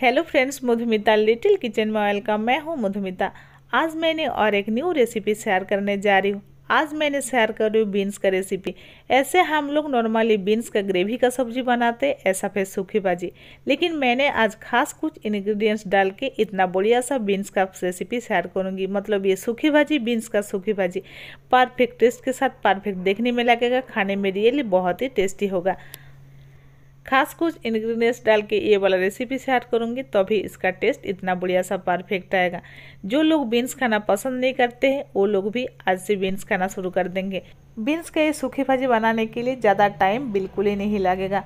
hello friends Madhumita little kitchen में welcome मैं हूं मधुमिता आज मैंने और एक न्यू रेसिपी शेयर करने जा रही हूं आज मैंने शेयर कर रही हूँ बीन्स का रेसिपी ऐसे हम लोग नॉर्मली बीन्स का ग्रेवी का सब्जी बनाते ऐसा फिर सूखी भाजी लेकिन मैंने आज खास कुछ इंग्रेडिएंट्स डाल के इतना बढ़िया सा बीन्स का रेसिपी शेयर करूँगी मतलब ये सूखी भाजी बीन्स का सूखी भाजी परफेक्ट टेस्ट के साथ परफेक्ट देखने में लगेगा खाने में रियली बहुत ही टेस्टी होगा खास कुछ इन्ग्रीडियंट्स डाल के ये वाला रेसिपी से ऐड करूँगी तभी इसका टेस्ट इतना बढ़िया सा परफेक्ट आएगा जो लोग बीन्स खाना पसंद नहीं करते हैं वो लोग भी आज से बीन्स खाना शुरू कर देंगे बीन्स का ये सूखी भाजी बनाने के लिए ज़्यादा टाइम बिल्कुल ही नहीं लगेगा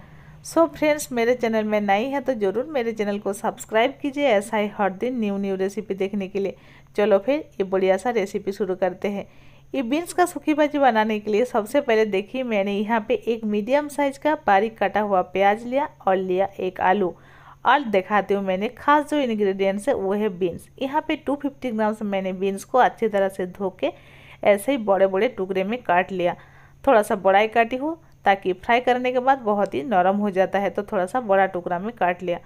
सो so फ्रेंड्स मेरे चैनल में नई है तो ज़रूर मेरे चैनल को सब्सक्राइब कीजिए ऐसा ही हर दिन न्यू न्यू रेसिपी देखने के लिए चलो फिर ये बढ़िया सा रेसिपी शुरू करते हैं ये बीन्स का सूखी भाजी बनाने के लिए सबसे पहले देखिए मैंने यहाँ पे एक मीडियम साइज का बारीक कटा हुआ प्याज लिया और लिया एक आलू और दिखाती हूँ मैंने खास जो इन्ग्रीडियंट्स है वो है बीन्स यहाँ पे 250 ग्राम से मैंने बीन्स को अच्छी तरह से धो के ऐसे ही बड़े बड़े टुकड़े में काट लिया थोड़ा सा बड़ाई काटी हो ताकि फ्राई करने के बाद बहुत ही नरम हो जाता है तो थोड़ा सा बड़ा टुकड़ा में काट लिया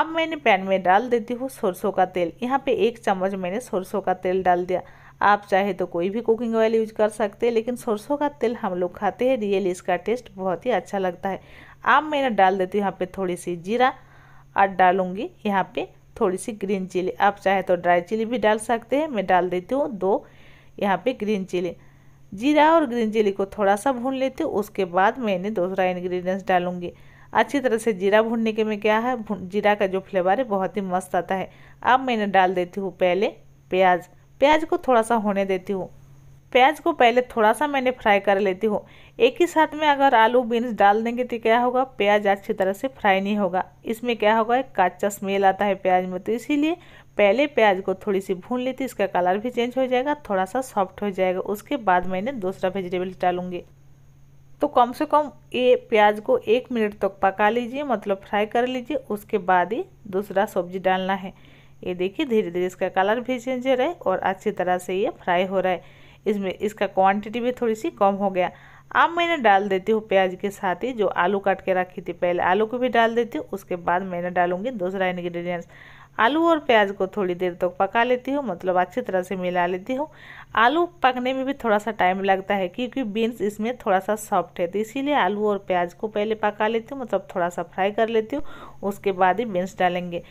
अब मैंने पैन में डाल देती हूँ सरसों का तेल यहाँ पे एक चम्मच मैंने सरसों का तेल डाल दिया आप चाहे तो कोई भी कुकिंग ऑयल यूज कर सकते हैं लेकिन सरसों का तेल हम लोग खाते हैं रियली इसका टेस्ट बहुत ही अच्छा लगता है अब मैंने डाल देती हूँ यहाँ पे थोड़ी सी जीरा और डालूँगी यहाँ पे थोड़ी सी ग्रीन चिली आप चाहे तो ड्राई चिली भी डाल सकते हैं मैं डाल देती हूँ दो यहाँ पे ग्रीन चिली जीरा और ग्रीन चिली को थोड़ा सा भून लेती हूँ उसके बाद मैंने दूसरा इन्ग्रीडियंट्स डालूंगी अच्छी तरह से जीरा भूनने के में क्या है जीरा का जो फ्लेवर है बहुत ही मस्त आता है अब मैंने डाल देती हूँ पहले प्याज प्याज को थोड़ा सा होने देती हूँ प्याज को पहले थोड़ा सा मैंने फ्राई कर लेती हूँ एक ही साथ में अगर आलू बीन्स डाल देंगे तो क्या होगा प्याज अच्छी तरह से फ्राई नहीं होगा इसमें क्या होगा एक काचा स्मेल आता है प्याज में तो इसीलिए पहले प्याज को थोड़ी सी भून लेती इसका कलर भी चेंज हो जाएगा थोड़ा सा सॉफ्ट हो जाएगा उसके बाद मैंने दूसरा वेजिटेबल्स डालूंगी तो कम से कम ये प्याज को एक मिनट तक पका लीजिए मतलब फ्राई कर लीजिए उसके बाद ही दूसरा सब्जी डालना है ये देखिए धीरे धीरे इसका कलर भी चेंज हो रहा है और अच्छी तरह से ये फ्राई हो रहा है इसमें इसका क्वांटिटी भी थोड़ी सी कम हो गया अब मैंने डाल देती हूँ प्याज के साथ ही जो आलू काट के रखी थी पहले आलू को भी डाल देती हूँ उसके बाद मैंने डालूंगी दूसरा इन्ग्रीडियंट्स आलू और प्याज को थोड़ी देर तक तो पका लेती हूँ मतलब अच्छी तरह से मिला लेती हूँ आलू पकने में भी थोड़ा सा टाइम लगता है क्योंकि बीन्स इसमें थोड़ा सा सॉफ्ट है तो इसीलिए आलू और प्याज को पहले पका लेती हूँ मतलब थोड़ा सा फ्राई कर लेती हूँ उसके बाद ही बीन्स डालेंगे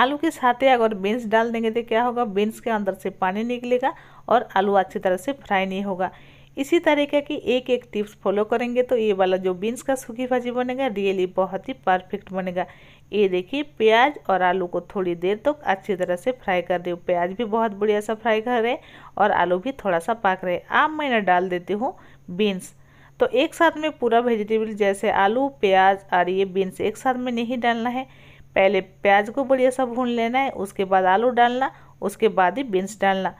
आलू के साथ ही अगर बीन्स डाल देंगे तो क्या होगा बीन्स के अंदर से पानी निकलेगा और आलू अच्छी तरह से फ्राई नहीं होगा इसी तरीके की एक एक टिप्स फॉलो करेंगे तो ये वाला जो बीन्स का सूखी भाजी बनेगा रियली बहुत ही परफेक्ट बनेगा ये देखिए प्याज और आलू को थोड़ी देर तक तो अच्छी तरह से फ्राई कर रही हूँ प्याज भी बहुत बढ़िया सा फ्राई कर रहे और आलू भी थोड़ा सा पाक रहे अब मैंने डाल देती हूँ बीन्स तो एक साथ में पूरा वेजिटेबल जैसे आलू प्याज और ये बीन्स एक साथ में नहीं डालना है पहले प्याज को बढ़िया सा भून लेना है उसके बाद आलू डालना उसके बाद ही बीन्स डालना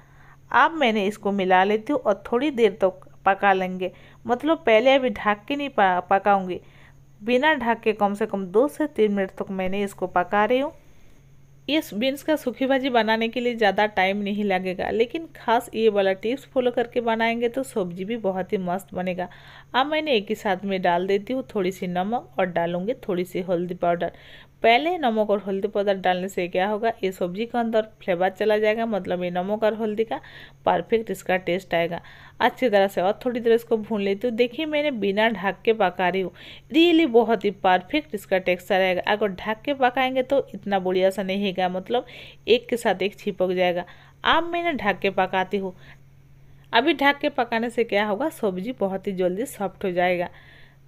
अब मैंने इसको मिला लेती हूँ और थोड़ी देर तक तो पका लेंगे मतलब पहले अभी ढाक के नहीं पकाऊंगी बिना ढाक के कम से कम दो से तीन मिनट तक तो मैंने इसको पका रही हूँ इस बीन्स का सूखी भाजी बनाने के लिए ज़्यादा टाइम नहीं लगेगा लेकिन खास ये वाला टिप्स फॉलो करके बनाएंगे तो सब्जी भी बहुत ही मस्त बनेगा अब मैंने एक ही साथ में डाल देती हूँ थोड़ी सी नमक और डालूंगी थोड़ी सी हल्दी पाउडर पहले नमक और हल्दी पाउडर डालने से क्या होगा ये सब्जी के अंदर फ्लेवर चला जाएगा मतलब ये नमक और हल्दी का परफेक्ट इसका टेस्ट आएगा अच्छी तरह से और थोड़ी देर इसको भून लेती हूँ देखिए मैंने बिना ढक के पका रही हूँ रियली बहुत ही परफेक्ट इसका टेक्सचर आएगा अगर ढक के पकाएंगे तो इतना बढ़िया सा नहीं है मतलब एक के साथ एक छिपक जाएगा अब मैंने ढक के पकाती हूँ अभी ढक के पकाने से क्या होगा सब्जी बहुत ही जल्दी सॉफ्ट हो जाएगा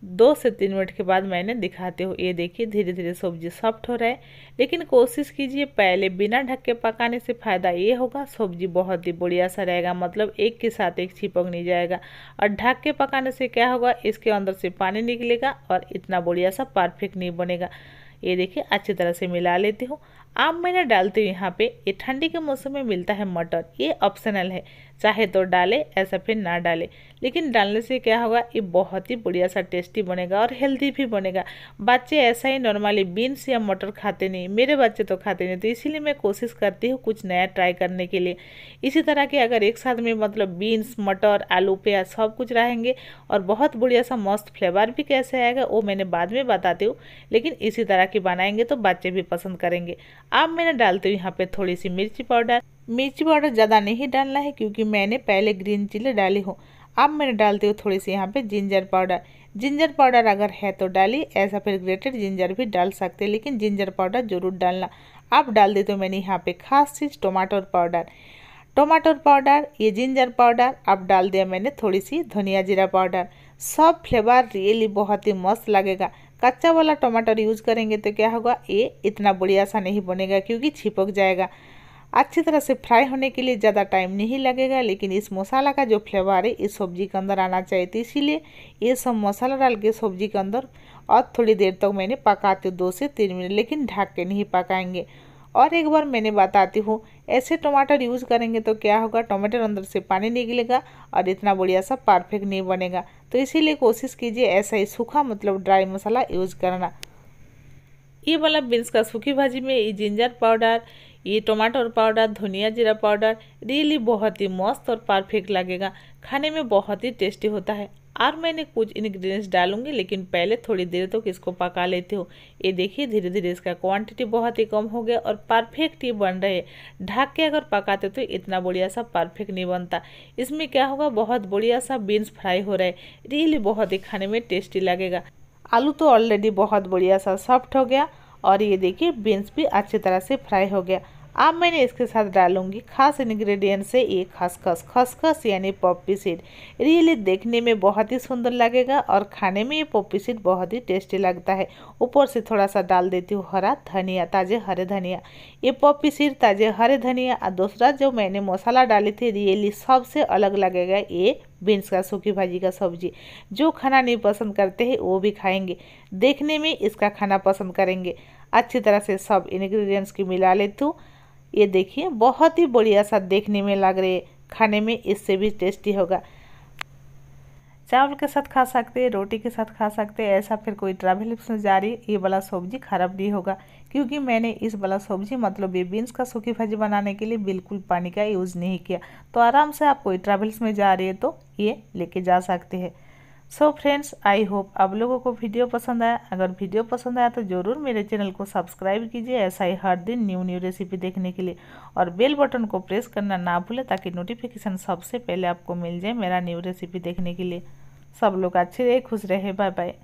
दो से तीन मिनट के बाद मैंने दिखाते हो ये देखिए धीरे धीरे सब्जी सॉफ्ट हो रहा है लेकिन कोशिश कीजिए पहले बिना ढक के पकाने से फ़ायदा ये होगा सब्जी बहुत ही बढ़िया सा रहेगा मतलब एक के साथ एक छिपक नहीं जाएगा और ढक के पकाने से क्या होगा इसके अंदर से पानी निकलेगा और इतना बढ़िया सा परफेक्ट नहीं बनेगा ये देखिए अच्छी तरह से मिला लेती हूँ आप मैंने डालती हूँ यहाँ पे ये ठंडी के मौसम में मिलता है मटर ये ऑप्शनल है चाहे तो डाले ऐसा फिर ना डाले लेकिन डालने से क्या होगा ये बहुत ही बढ़िया सा टेस्टी बनेगा और हेल्दी भी बनेगा बच्चे ऐसा ही नॉर्मली बीन्स या मटर खाते नहीं मेरे बच्चे तो खाते नहीं तो इसीलिए मैं कोशिश करती हूँ कुछ नया ट्राई करने के लिए इसी तरह के अगर एक साथ में मतलब बीन्स मटर आलू प्याज सब कुछ रहेंगे और बहुत बढ़िया सा मस्त फ्लेवर भी कैसे आएगा वो मैंने बाद में बताती हूँ लेकिन इसी तरह की बनाएंगे तो बच्चे भी पसंद करेंगे अब मैंने डालती हूँ यहाँ पे थोड़ी सी मिर्ची पाउडर मिर्ची पाउडर ज़्यादा नहीं डालना है क्योंकि मैंने पहले ग्रीन चिली डाली हूँ अब मैंने डालती हूँ थोड़ी सी यहाँ पे जिंजर पाउडर जिंजर पाउडर अगर है तो डाली ऐसा फिर ग्रेटेड जिंजर भी डाल सकते हैं लेकिन जिंजर पाउडर ज़रूर डालना अब डाल देती हूँ मैंने यहाँ पे खास चीज़ टमाटर पाउडर टमाटर पाउडर ये जिंजर पाउडर अब डाल दिया मैंने थोड़ी सी धनिया जीरा पाउडर सब फ्लेवर रियली बहुत ही मस्त लगेगा कच्चा वाला टमाटर यूज़ करेंगे तो क्या होगा ये इतना बढ़िया सा नहीं बनेगा क्योंकि छिपक जाएगा अच्छी तरह से फ्राई होने के लिए ज़्यादा टाइम नहीं लगेगा लेकिन इस मसाला का जो फ्लेवर है इस सब्ज़ी के अंदर आना चाहिए तो इसीलिए ये सब मसाला डाल के सब्ज़ी के अंदर और थोड़ी देर तक तो मैंने पकाते दो से तीन मिनट लेकिन ढक के नहीं पकाएंगे और एक बार मैंने बताती हूँ ऐसे टमाटर यूज़ करेंगे तो क्या होगा टमाटर अंदर से पानी निकलेगा और इतना बढ़िया सा परफेक्ट नहीं बनेगा तो इसीलिए कोशिश कीजिए ऐसा ही सूखा मतलब ड्राई मसाला यूज़ करना ये वाला बीन्स का सूखी भाजी में ये जिंजर पाउडर ये टमाटर पाउडर धनिया जीरा पाउडर रियली बहुत ही मस्त और परफेक्ट लगेगा खाने में बहुत ही टेस्टी होता है और मैंने कुछ इन्ग्रीडियंट्स डालूंगी लेकिन पहले थोड़ी देर तक तो इसको पका लेती हूँ ये देखिए धीरे धीरे इसका क्वांटिटी बहुत ही कम हो गया और परफेक्ट ही बन रहे ढक के अगर पकाते तो इतना बढ़िया सा परफेक्ट नहीं बनता इसमें क्या होगा बहुत बढ़िया सा बीन्स फ्राई हो रहा है रियली बहुत ही खाने में टेस्टी लगेगा आलू तो ऑलरेडी बहुत बढ़िया सा सॉफ्ट हो गया और ये देखिए बीन्स भी अच्छी तरह से फ्राई हो गया अब मैंने इसके साथ डालूंगी खास इन्ग्रीडियंट से एक खसखस खसखस यानी पॉपी सीड रियली देखने में बहुत ही सुंदर लगेगा और खाने में ये पॉपी सीड बहुत ही टेस्टी लगता है ऊपर से थोड़ा सा डाल देती हूँ हरा धनिया ताजे हरे धनिया ये पॉपी सीड ताजे हरे धनिया और दूसरा जो मैंने मसाला डाली थी रियली सबसे अलग लगेगा ये बीन्स का सूखी भाजी का सब्जी जो खाना नहीं पसंद करते हैं वो भी खाएंगे देखने में इसका खाना पसंद करेंगे अच्छी तरह से सब इन्ग्रीडियंट्स की मिला लेती हूँ ये देखिए बहुत ही बढ़िया सा देखने में लग रहे खाने में इससे भी टेस्टी होगा चावल के साथ खा सकते हैं रोटी के साथ खा सकते हैं ऐसा फिर कोई ट्रैवल लिप्स में जा रही है ये वाला सब्जी खराब नहीं होगा क्योंकि मैंने इस वाला सब्जी मतलब ये बीन्स का सूखी भाजी बनाने के लिए बिल्कुल पानी का यूज़ नहीं किया तो आराम से आप कोई ट्रैवल्स में जा रही है तो ये लेके जा सकते हैं सो फ्रेंड्स आई होप आप लोगों को वीडियो पसंद आया अगर वीडियो पसंद आया तो ज़रूर मेरे चैनल को सब्सक्राइब कीजिए ऐसा ही हर दिन न्यू न्यू रेसिपी देखने के लिए और बेल बटन को प्रेस करना ना भूलें ताकि नोटिफिकेशन सबसे पहले आपको मिल जाए मेरा न्यू रेसिपी देखने के लिए सब लोग अच्छे रहे खुश रहे बाय बाय